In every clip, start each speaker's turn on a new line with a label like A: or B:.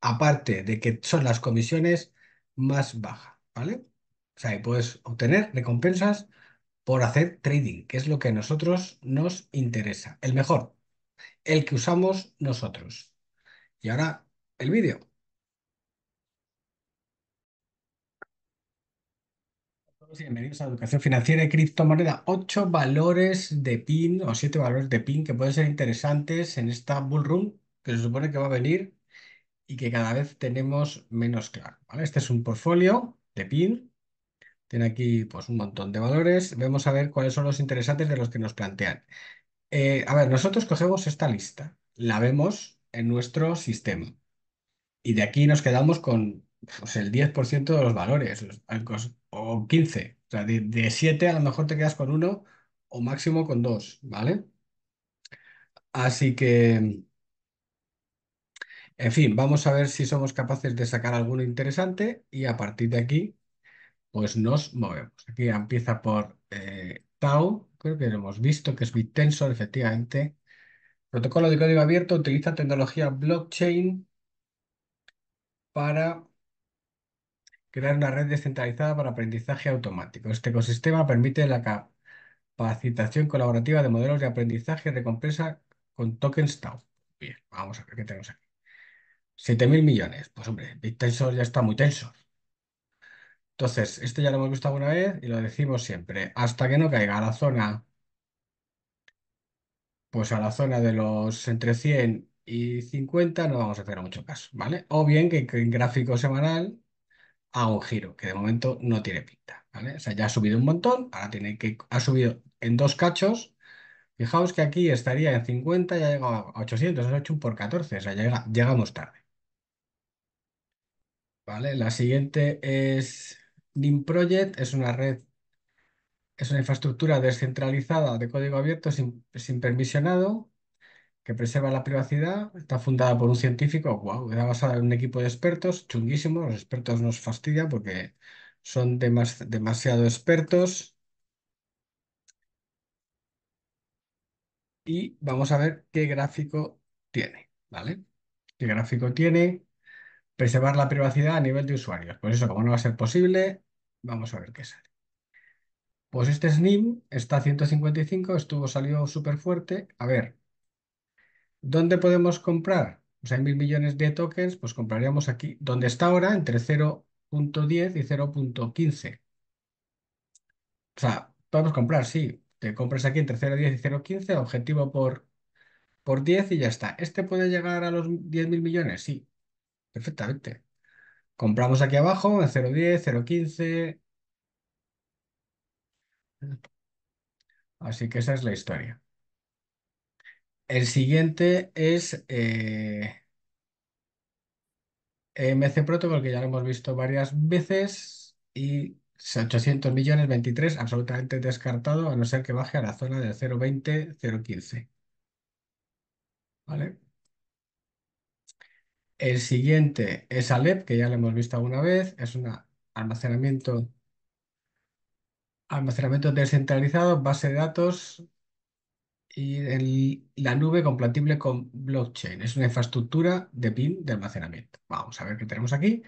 A: aparte de que son las comisiones más bajas, ¿vale? O sea, y puedes obtener recompensas por hacer trading, que es lo que a nosotros nos interesa, el mejor, el que usamos nosotros. Y ahora el vídeo. Bienvenidos a Educación Financiera y Criptomoneda. Ocho valores de PIN o siete valores de PIN que pueden ser interesantes en esta bull que se supone que va a venir y que cada vez tenemos menos claro. ¿vale? Este es un portfolio de PIN. Tiene aquí pues, un montón de valores. Vemos a ver cuáles son los interesantes de los que nos plantean. Eh, a ver, nosotros cogemos esta lista, la vemos en nuestro sistema. Y de aquí nos quedamos con pues, el 10% de los valores, o 15. O sea, de, 7 a lo mejor te quedas con uno o máximo con dos, ¿vale? Así que en fin, vamos a ver si somos capaces de sacar alguno interesante y a partir de aquí, pues nos movemos. Aquí empieza por eh, Tau, creo que lo hemos visto, que es BitTensor, efectivamente. Protocolo de código abierto utiliza tecnología blockchain para crear una red descentralizada para aprendizaje automático. Este ecosistema permite la capacitación colaborativa de modelos de aprendizaje de recompensa con tokens Tau. Bien, vamos a ver qué tenemos aquí. 7.000 millones. Pues hombre, BitTensor ya está muy tenso. Entonces, esto ya lo hemos visto alguna vez y lo decimos siempre. Hasta que no caiga a la zona, pues a la zona de los entre 100 y 50 no vamos a hacer mucho caso, ¿vale? O bien que, en gráfico semanal haga un giro, que de momento no tiene pinta, ¿vale? O sea, ya ha subido un montón, ahora tiene que... Ha subido en dos cachos, Fijaos que aquí estaría en 50, ya ha llegado a 800, es 8 por 14, o sea, llega, llegamos tarde la siguiente es NIM Project, es una red, es una infraestructura descentralizada de código abierto sin, sin permisionado que preserva la privacidad. Está fundada por un científico, guau está basada en un equipo de expertos, chunguísimo. Los expertos nos fastidian porque son demasiado expertos. Y vamos a ver qué gráfico tiene, ¿vale? ¿Qué gráfico tiene? Preservar la privacidad a nivel de usuarios. Por pues eso, como no va a ser posible, vamos a ver qué sale. Pues este SNIM está a 155, estuvo, salió súper fuerte. A ver, ¿dónde podemos comprar? O sea, hay mil millones de tokens, pues compraríamos aquí, donde está ahora, entre 0.10 y 0.15. O sea, podemos comprar, sí. Te compras aquí entre 0.10 y 0.15, objetivo por, por 10 y ya está. ¿Este puede llegar a los 10.000 millones? Sí perfectamente. Compramos aquí abajo en 0.10, 0.15. Así que esa es la historia. El siguiente es eh, MC Protocol, que ya lo hemos visto varias veces, y 800 millones 23, absolutamente descartado, a no ser que baje a la zona de 0.20, 0.15. ¿Vale? El siguiente es Alep, que ya lo hemos visto alguna vez. Es un almacenamiento, almacenamiento descentralizado, base de datos y la nube compatible con blockchain. Es una infraestructura de PIN de almacenamiento. Vamos a ver qué tenemos aquí.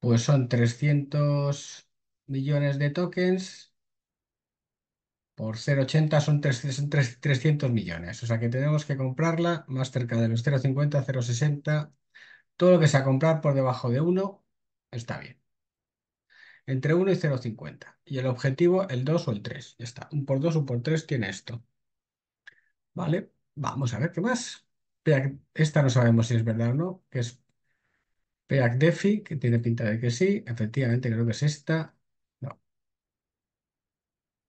A: Pues son 300 millones de tokens por 0,80 son 300 millones. O sea que tenemos que comprarla más cerca de los 0,50, 0,60. Todo lo que sea comprar por debajo de 1 está bien. Entre 1 y 0,50. Y el objetivo, el 2 o el 3. Ya está. Un por 2, un por 3 tiene esto. ¿Vale? Vamos a ver qué más. Esta no sabemos si es verdad o no, que es PEAC DEFI, que tiene pinta de que sí. Efectivamente, creo que es esta.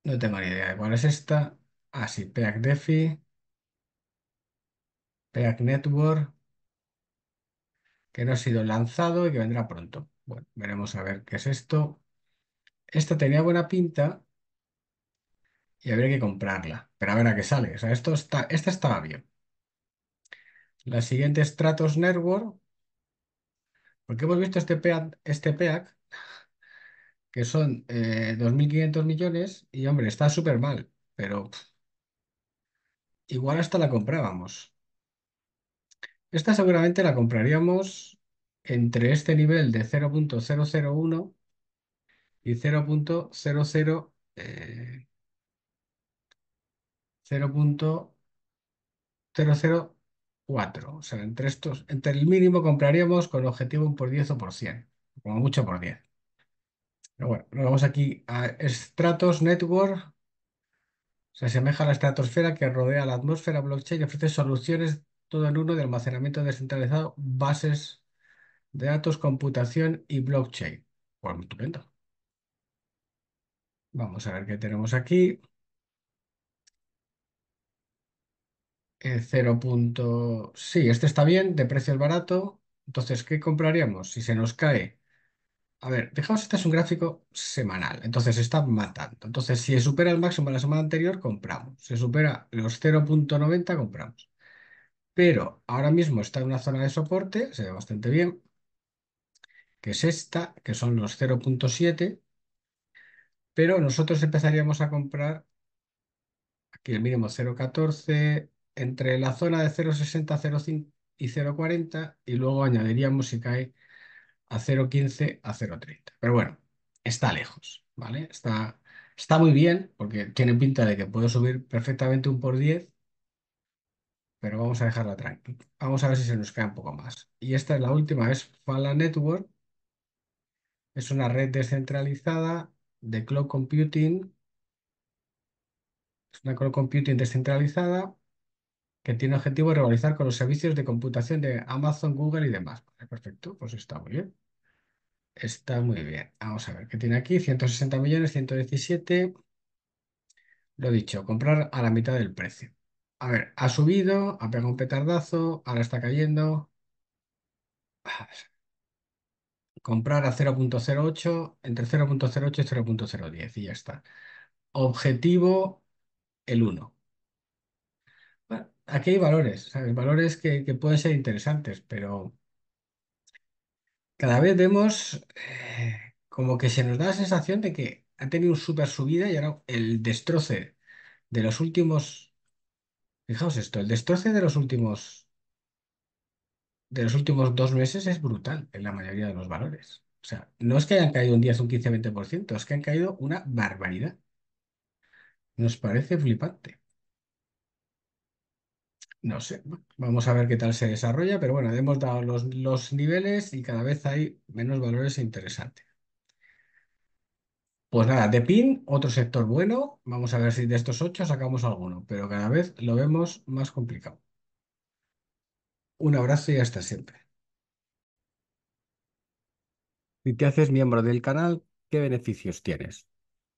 A: No tengo ni idea de cuál es esta. Ah, sí, peac DeFi, peac Network, que no ha sido lanzado y que vendrá pronto. Bueno, veremos a ver qué es esto. Esta tenía buena pinta y habría que comprarla, pero a ver a qué sale. O sea, esto está, esta estaba bien. La siguiente es Stratos Network, porque hemos visto este PEAC este que son 2.500 eh, millones y hombre, está súper mal, pero igual hasta la comprábamos. Esta seguramente la compraríamos entre este nivel de 0.001 y 0.00... 0.004. Eh, o sea, entre estos, entre el mínimo compraríamos con objetivo un por 10 o por 100, como mucho por 10 bueno, nos vamos aquí a Stratos Network. Se asemeja a la estratosfera que rodea la atmósfera blockchain y ofrece soluciones todo en uno de almacenamiento descentralizado, bases de datos, computación y blockchain. bueno, pues, estupendo. Vamos a ver qué tenemos aquí. en eh, 0. Sí, este está bien, de precio es barato. Entonces, ¿qué compraríamos? Si se nos cae a ver, fijaos, este es un gráfico semanal, entonces está matando. Entonces, si se supera el máximo de la semana anterior, compramos. Si supera los 0.90, compramos. Pero ahora mismo está en una zona de soporte, se ve bastante bien, que es esta, que son los 0.7, pero nosotros empezaríamos a comprar aquí el mínimo 0.14, entre la zona de 0.60, 0.5 y 0.40, y luego añadiríamos si cae a 0.15 a 0.30. Pero bueno, está lejos, ¿vale? Está, está muy bien porque tiene pinta de que puedo subir perfectamente un por 10, pero vamos a dejarla tranquila. Vamos a ver si se nos queda un poco más. Y esta es la última, es Fala Network. Es una red descentralizada de cloud computing. Es una cloud computing descentralizada que tiene objetivo de rivalizar con los servicios de computación de Amazon, Google y demás. perfecto, pues está muy bien. Está muy bien. Vamos a ver qué tiene aquí. 160 millones, 117. Lo dicho, comprar a la mitad del precio. A ver, ha subido, ha pegado un petardazo, ahora está cayendo. Comprar a 0.08, entre 0.08 y 0.010 y ya está. Objetivo, el 1. Aquí hay valores, Valores que, pueden ser interesantes, pero cada vez vemos eh, como que se nos da la sensación de que ha tenido una súper subida y ahora el destroce de los últimos, fijaos esto, el destroce de los últimos, de los últimos dos meses es brutal en la mayoría de los valores. O sea, no es que hayan caído un 10, un 15, 20%, es que han caído una barbaridad. Nos parece flipante. No sé, vamos a ver qué tal se desarrolla, pero bueno, hemos dado los, los niveles y cada vez hay menos valores interesantes. Pues nada, de PIN, otro sector bueno. Vamos a ver si de estos ocho sacamos alguno, pero cada vez lo vemos más complicado. Un abrazo y hasta siempre. Si te haces miembro del canal, ¿qué beneficios tienes?